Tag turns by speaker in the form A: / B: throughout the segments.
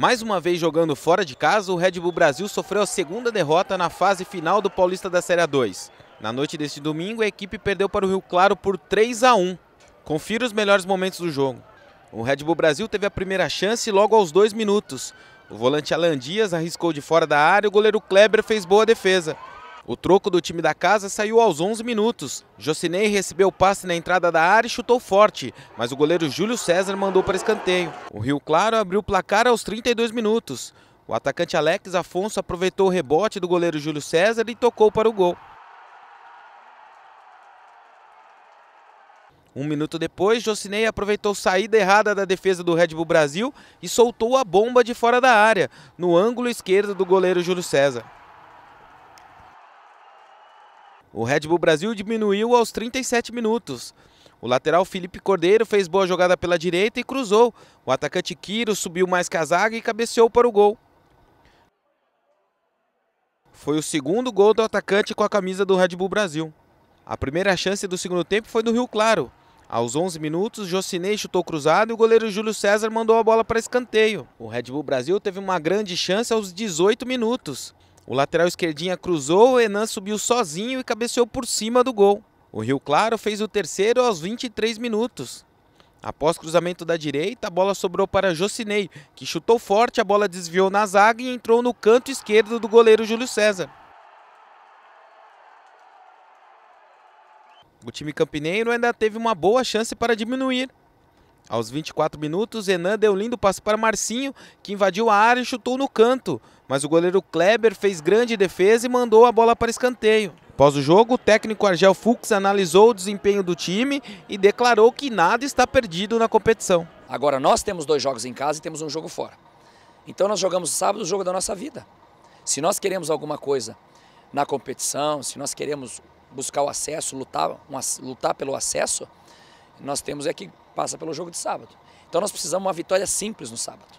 A: Mais uma vez jogando fora de casa, o Red Bull Brasil sofreu a segunda derrota na fase final do Paulista da Série A2. Na noite deste domingo, a equipe perdeu para o Rio Claro por 3 a 1. Confira os melhores momentos do jogo. O Red Bull Brasil teve a primeira chance logo aos dois minutos. O volante Alan Dias arriscou de fora da área e o goleiro Kleber fez boa defesa. O troco do time da casa saiu aos 11 minutos. Jocinei recebeu o passe na entrada da área e chutou forte, mas o goleiro Júlio César mandou para escanteio. O Rio Claro abriu o placar aos 32 minutos. O atacante Alex Afonso aproveitou o rebote do goleiro Júlio César e tocou para o gol. Um minuto depois, Jocinei aproveitou saída errada da defesa do Red Bull Brasil e soltou a bomba de fora da área, no ângulo esquerdo do goleiro Júlio César. O Red Bull Brasil diminuiu aos 37 minutos. O lateral Felipe Cordeiro fez boa jogada pela direita e cruzou. O atacante Quiro subiu mais que a zaga e cabeceou para o gol. Foi o segundo gol do atacante com a camisa do Red Bull Brasil. A primeira chance do segundo tempo foi do Rio Claro. Aos 11 minutos, Jocinei chutou cruzado e o goleiro Júlio César mandou a bola para escanteio. O Red Bull Brasil teve uma grande chance aos 18 minutos. O lateral esquerdinha cruzou, o Enan subiu sozinho e cabeceou por cima do gol. O Rio Claro fez o terceiro aos 23 minutos. Após cruzamento da direita, a bola sobrou para Jocinei, que chutou forte, a bola desviou na zaga e entrou no canto esquerdo do goleiro Júlio César. O time campineiro ainda teve uma boa chance para diminuir, aos 24 minutos, Enan deu lindo passe para Marcinho, que invadiu a área e chutou no canto. Mas o goleiro Kleber fez grande defesa e mandou a bola para escanteio. Após o jogo, o técnico Argel Fux analisou o desempenho do time e declarou que nada
B: está perdido na competição. Agora nós temos dois jogos em casa e temos um jogo fora. Então nós jogamos sábado o jogo da nossa vida. Se nós queremos alguma coisa na competição, se nós queremos buscar o acesso, lutar, um, lutar pelo acesso, nós temos é que passa pelo jogo de sábado. Então nós precisamos uma vitória simples no sábado.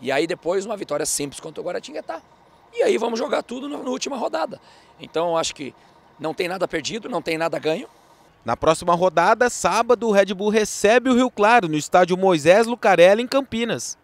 B: E aí depois uma vitória simples contra o Guaratinguetá. E aí vamos jogar tudo na última rodada. Então acho que não tem nada perdido, não tem nada ganho.
A: Na próxima rodada, sábado, o Red Bull recebe o Rio Claro no estádio Moisés Lucarelli, em Campinas.